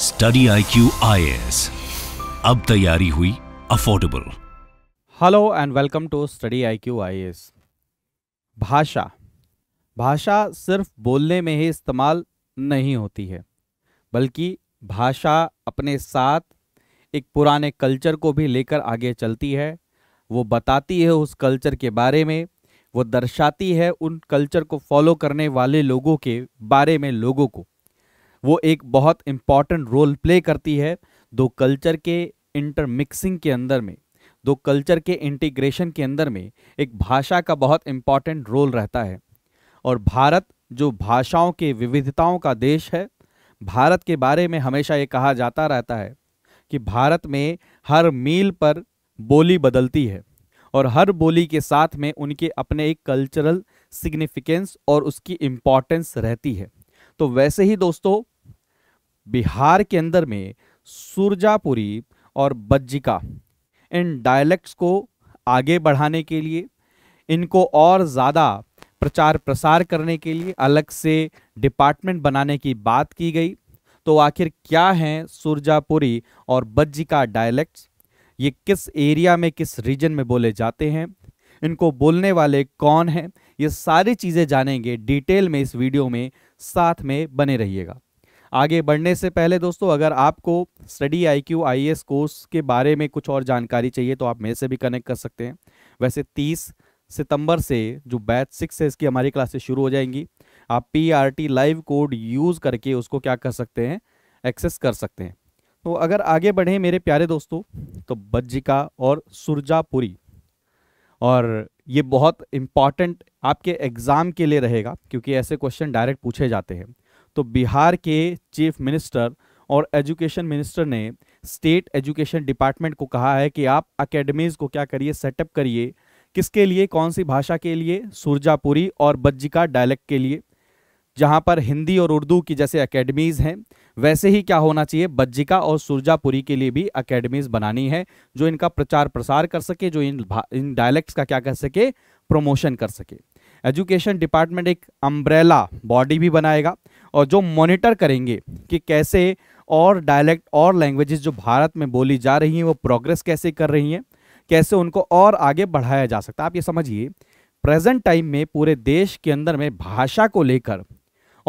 study I Q I S अब तैयारी हुई affordable hello and welcome to study I Q I S भाषा भाषा सिर्फ बोलने में ही इस्तेमाल नहीं होती है बल्कि भाषा अपने साथ एक पुराने कल्चर को भी लेकर आगे चलती है वो बताती है उस कल्चर के बारे में वो दर्शाती है उन कल्चर को फॉलो करने वाले लोगों के बारे में लोगों को वो एक बहुत इम्पॉर्टेंट रोल प्ले करती है दो कल्चर के इंटरमिक्सिंग के अंदर में दो कल्चर के इंटीग्रेशन के अंदर में एक भाषा का बहुत इम्पॉर्टेंट रोल रहता है और भारत जो भाषाओं के विविधताओं का देश है भारत के बारे में हमेशा ये कहा जाता रहता है कि भारत में हर मील पर बोली बदलती है और हर बोली के साथ में उनके अपने एक कल्चरल सिग्निफिकेंस और उसकी इम्पॉर्टेंस रहती है तो वैसे ही दोस्तों बिहार के अंदर में सुरजापुरी और बज्जिका इन डायलेक्ट्स को आगे बढ़ाने के लिए इनको और ज़्यादा प्रचार प्रसार करने के लिए अलग से डिपार्टमेंट बनाने की बात की गई तो आखिर क्या हैं सुरजापुरी और बज्जिका डायलैक्ट्स ये किस एरिया में किस रीजन में बोले जाते हैं इनको बोलने वाले कौन हैं ये सारी चीज़ें जानेंगे डिटेल में इस वीडियो में साथ में बने रहिएगा आगे बढ़ने से पहले दोस्तों अगर आपको study I Q I S course के बारे में कुछ और जानकारी चाहिए तो आप मेरे से भी कनेक्ट कर सकते हैं वैसे तीस सितंबर से जो बैच सिक्स है इसकी हमारी क्लासेस शुरू हो जाएंगी आप P R T live code use करके उसको क्या कर सकते हैं एक्सेस कर सकते हैं तो अगर आगे बढ़ें मेरे प्यारे दोस्तों तो बज्जिका और सुरजापुरी और ये बहुत इम्पॉर्टेंट आपके एग्ज़ाम के लिए रहेगा क्योंकि ऐसे क्वेश्चन डायरेक्ट पूछे जाते हैं तो बिहार के चीफ मिनिस्टर और एजुकेशन मिनिस्टर ने स्टेट एजुकेशन डिपार्टमेंट को कहा है कि आप अकेडमीज़ को क्या करिए सेटअप करिए किसके लिए कौन सी भाषा के लिए सुरजापुरी और बज्जिका डायलेक्ट के लिए जहाँ पर हिंदी और उर्दू की जैसे अकेडमीज़ हैं वैसे ही क्या होना चाहिए बज्जिका और सुरजापुरी के लिए भी अकेडमीज़ बनानी है जो इनका प्रचार प्रसार कर सके जो इन इन डायलेक्ट्स का क्या कर सके प्रमोशन कर सके एजुकेशन डिपार्टमेंट एक अम्ब्रेला बॉडी भी बनाएगा और जो मॉनिटर करेंगे कि कैसे और डायलैक्ट और लैंग्वेजेस जो भारत में बोली जा रही हैं वो प्रोग्रेस कैसे कर रही हैं कैसे उनको और आगे बढ़ाया जा सकता है आप ये समझिए प्रेजेंट टाइम में पूरे देश के अंदर में भाषा को लेकर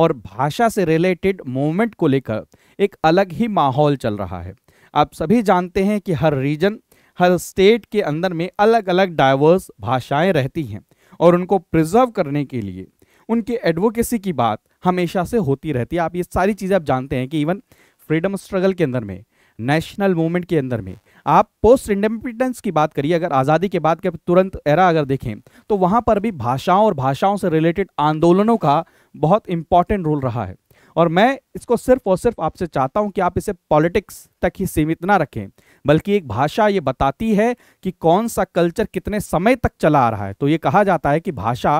और भाषा से रिलेटेड मूवमेंट को लेकर एक अलग ही माहौल चल रहा है आप सभी जानते हैं कि हर रीजन हर स्टेट के अंदर में अलग अलग डाइवर्स भाषाएं रहती हैं और उनको प्रिजर्व करने के लिए उनके एडवोकेसी की बात हमेशा से होती रहती है आप ये सारी चीज़ें आप जानते हैं कि इवन फ्रीडम स्ट्रगल के अंदर में नेशनल मूवमेंट के अंदर में आप पोस्ट इंडिपेंडेंस की बात करिए अगर आज़ादी के बाद के तुरंत एरा अगर देखें तो वहाँ पर भी भाषाओं और भाषाओं से रिलेटेड आंदोलनों का बहुत इंपॉर्टेंट रोल रहा है और मैं इसको सिर्फ और सिर्फ आपसे चाहता हूं कि आप इसे पॉलिटिक्स तक ही सीमित ना रखें बल्कि एक भाषा ये बताती है कि कौन सा कल्चर कितने समय तक चला आ रहा है तो ये कहा जाता है कि भाषा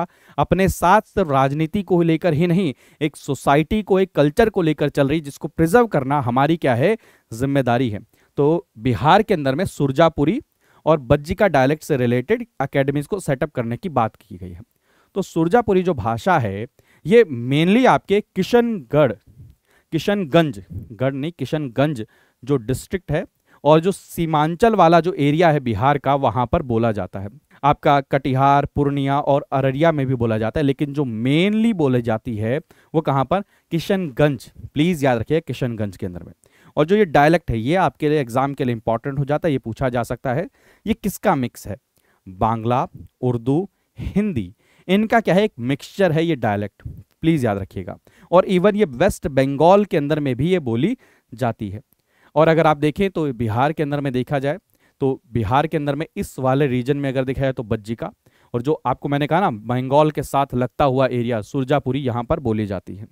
अपने साथ सिर्फ राजनीति को लेकर ही नहीं एक सोसाइटी को एक कल्चर को लेकर चल रही जिसको प्रिजर्व करना हमारी क्या है जिम्मेदारी है तो बिहार के अंदर में सुरजापुरी और बज्जिका डायलेक्ट से रिलेटेड अकेडमीज को सेटअप करने की बात की गई है तो सुरजापुरी जो भाषा है ये मेनली आपके किशनगढ़ किशनगंज गढ़ नहीं किशनगंज जो डिस्ट्रिक्ट है और जो सीमांचल वाला जो एरिया है बिहार का वहां पर बोला जाता है आपका कटिहार पूर्णिया और अररिया में भी बोला जाता है लेकिन जो मेनली बोली जाती है वो कहाँ पर किशनगंज प्लीज़ याद रखिए किशनगंज के अंदर में और जो ये डायलेक्ट है ये आपके लिए एग्ज़ाम के लिए इंपॉर्टेंट हो जाता है ये पूछा जा सकता है ये किसका मिक्स है बांग्ला उर्दू हिंदी इनका क्या है एक मिक्सचर है ये डायलेक्ट प्लीज़ याद रखिएगा और इवन ये वेस्ट बंगाल के अंदर में भी ये बोली जाती है और अगर आप देखें तो बिहार के अंदर में देखा जाए तो बिहार के अंदर में इस वाले रीजन में अगर देखा जाए तो बज्जी का और जो आपको मैंने कहा ना बंगाल के साथ लगता हुआ एरिया सुरजापुरी यहाँ पर बोली जाती है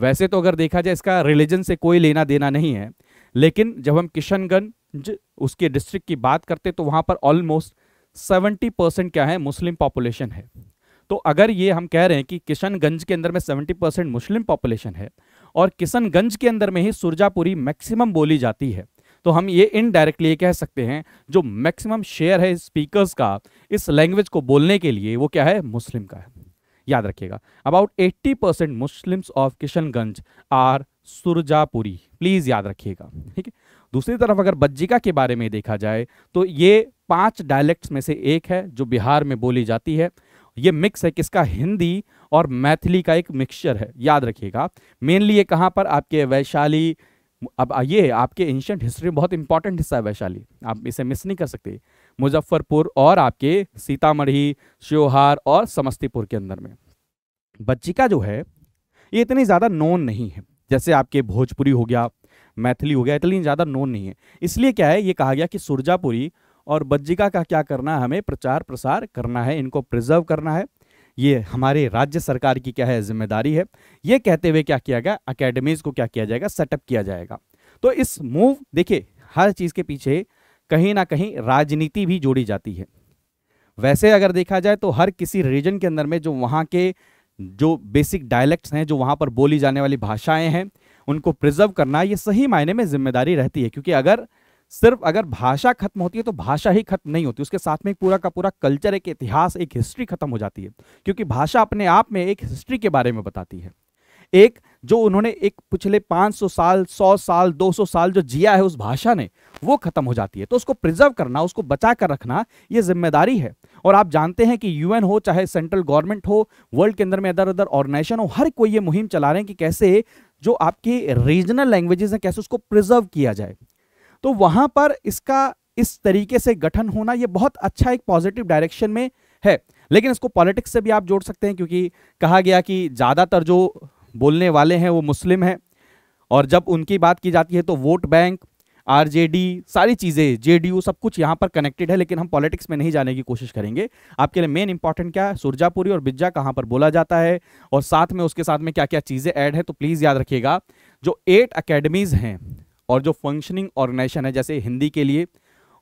वैसे तो अगर देखा जाए इसका रिलीजन से कोई लेना देना नहीं है लेकिन जब हम किशनगंज उसके डिस्ट्रिक्ट की बात करते तो वहाँ पर ऑलमोस्ट 70 परसेंट क्या है मुस्लिम पॉपुलेशन है तो अगर ये हम कह रहे हैं कि किशनगंज के अंदर में 70 परसेंट मुस्लिम पॉपुलेशन है और किशनगंज के अंदर में ही सुरजापुरी मैक्सिमम बोली जाती है तो हम ये इनडायरेक्टली ये कह सकते हैं जो मैक्सिमम शेयर है स्पीकर्स का इस लैंग्वेज को बोलने के लिए वो क्या है मुस्लिम का है याद रखिएगा about 80 percent Muslims of Kishanganj are Surjapuri please याद रखिएगा ठीक है दूसरी तरफ अगर बज्जिका के बारे में देखा जाए तो ये पांच डायलेक्ट्स में से एक है जो बिहार में बोली जाती है ये मिक्स है किसका हिंदी और मैथिली का एक मिक्सचर है याद रखिएगा मेनली ये कहाँ पर आपके वैशाली अब ये आपके एंशंट हिस्ट्री में बहुत इंपॉर्टेंट हिस्सा है वैशाली आप इसे मिस नहीं कर सकते मुजफ्फरपुर और आपके सीतामढ़ी श्योहार और समस्तीपुर के अंदर में बच्चिका जो है ये इतनी ज़्यादा नोन नहीं है जैसे आपके भोजपुरी हो गया मैथिली हो गया इतनी ज़्यादा नोन नहीं है इसलिए क्या है ये कहा गया कि सुरजापुरी और बज्जिका का क्या करना है हमें प्रचार प्रसार करना है इनको प्रिजर्व करना है ये हमारे राज्य सरकार की क्या है जिम्मेदारी है ये कहते हुए क्या किया गया अकेडमीज को क्या किया जाएगा सेटअप किया जाएगा तो इस मूव देखिए हर चीज़ के पीछे कहीं ना कहीं राजनीति भी जोड़ी जाती है वैसे अगर देखा जाए तो हर किसी रीजन के अंदर में जो वहाँ के जो बेसिक डायलैक्ट्स हैं जो वहाँ पर बोली जाने वाली भाषाएं हैं उनको प्रिजर्व करना ये सही मायने में जिम्मेदारी रहती है क्योंकि अगर सिर्फ अगर भाषा खत्म होती है तो भाषा ही खत्म नहीं होती उसके साथ में पूरा का पूरा कल्चर एक इतिहास एक हिस्ट्री खत्म हो जाती है क्योंकि भाषा अपने आप में एक हिस्ट्री के बारे में बताती है एक जो उन्होंने एक पिछले 500 साल 100 साल 200 साल जो जिया है उस भाषा ने वो खत्म हो जाती है तो उसको प्रिजर्व करना उसको बचा कर रखना ये जिम्मेदारी है और आप जानते हैं कि यूएन हो चाहे सेंट्रल गवर्नमेंट हो वर्ल्ड के अंदर में अदर अदर ऑर्गेनाइजेशन हो हर कोई ये मुहिम चला रहे हैं कि कैसे जो आपकी रीजनल लैंग्वेजेस हैं कैसे उसको प्रिजर्व किया जाए तो वहां पर इसका इस तरीके से गठन होना यह बहुत अच्छा एक पॉजिटिव डायरेक्शन में है लेकिन इसको पॉलिटिक्स से भी आप जोड़ सकते हैं क्योंकि कहा गया कि ज़्यादातर जो बोलने वाले हैं वो मुस्लिम हैं और जब उनकी बात की जाती है तो वोट बैंक आरजेडी सारी चीज़ें जेडीयू सब कुछ यहाँ पर कनेक्टेड है लेकिन हम पॉलिटिक्स में नहीं जाने की कोशिश करेंगे आपके लिए मेन इंपॉर्टेंट क्या है सुरजापुरी और बिज्जा कहाँ पर बोला जाता है और साथ में उसके साथ में क्या क्या चीज़ें ऐड है तो प्लीज़ याद रखिएगा जो एट अकेडमीज़ हैं और जो फंक्शनिंग ऑर्गेनाइजेशन है जैसे हिंदी के लिए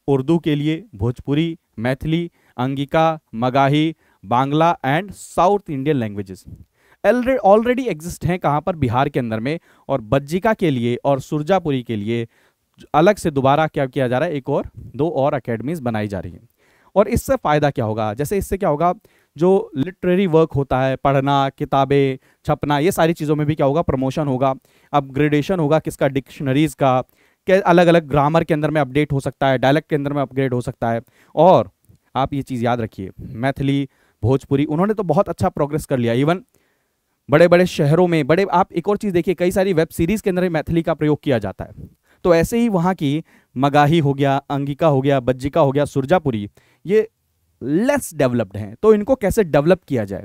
उर्दू के लिए Bhojpuri Maithili Angika Magahi Bangla and south Indian languages already exist हैं कहाँ पर बिहार के अंदर में और बज्जिका के लिए और सुरजापुरी के लिए अलग से दोबारा क्या किया जा रहा है एक और दो और अकेडमीज बनाई जा रही हैं और इससे फ़ायदा क्या होगा जैसे इससे क्या होगा जो लिटरेरी वर्क होता है पढ़ना किताबें छपना ये सारी चीज़ों में भी क्या होगा प्रमोशन होगा अपग्रेडेशन होगा किसका डिक्शनरीज़ का के अलग अलग ग्रामर के अंदर में अपडेट हो सकता है डायलेक्ट के अंदर में अपग्रेड हो सकता है और आप ये चीज़ याद रखिए मैथिली भोजपुरी उन्होंने तो बहुत अच्छा प्रोग्रेस कर लिया इवन बड़े बड़े शहरों में बड़े आप एक और चीज़ देखिए कई सारी वेब सीरीज़ के अंदर मैथिली का प्रयोग किया जाता है तो ऐसे ही वहाँ की मगाही हो गया अंगिका हो गया बज्जिका हो गया सुरजापुरी ये लेस डेवलप्ड हैं तो इनको कैसे डेवलप किया जाए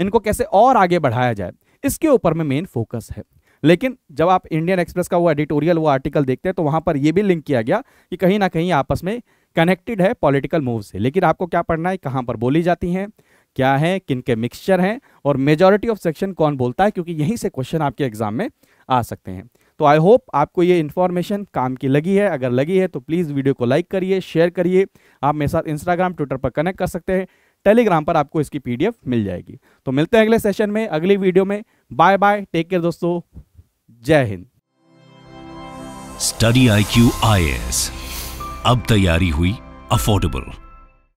इनको कैसे और आगे बढ़ाया जाए इसके ऊपर में मेन फोकस है लेकिन जब आप इंडियन एक्सप्रेस का वो एडिटोरियल वो आर्टिकल देखते हैं तो वहां पर ये भी लिंक किया गया कि कहीं ना कहीं आपस में कनेक्टेड है पॉलिटिकल मूव से लेकिन आपको क्या पढ़ना है कहाँ पर बोली जाती हैं क्या है किन के मिक्सचर हैं और मेजॉरिटी ऑफ सेक्शन कौन बोलता है क्योंकि यहीं से क्वेश्चन आपके एग्जाम में आ सकते हैं तो आई होप आपको ये इन्फॉर्मेशन काम की लगी है अगर लगी है तो प्लीज़ वीडियो को लाइक करिए शेयर करिए आप मेरे साथ इंस्टाग्राम ट्विटर पर कनेक्ट कर सकते हैं टेलीग्राम पर आपको इसकी पीडीएफ मिल जाएगी तो मिलते हैं अगले सेशन में अगली वीडियो में बाय बाय टेक केयर दोस्तों जय Hind study I Q I S अब तैयारी हुई अफोर्डेबल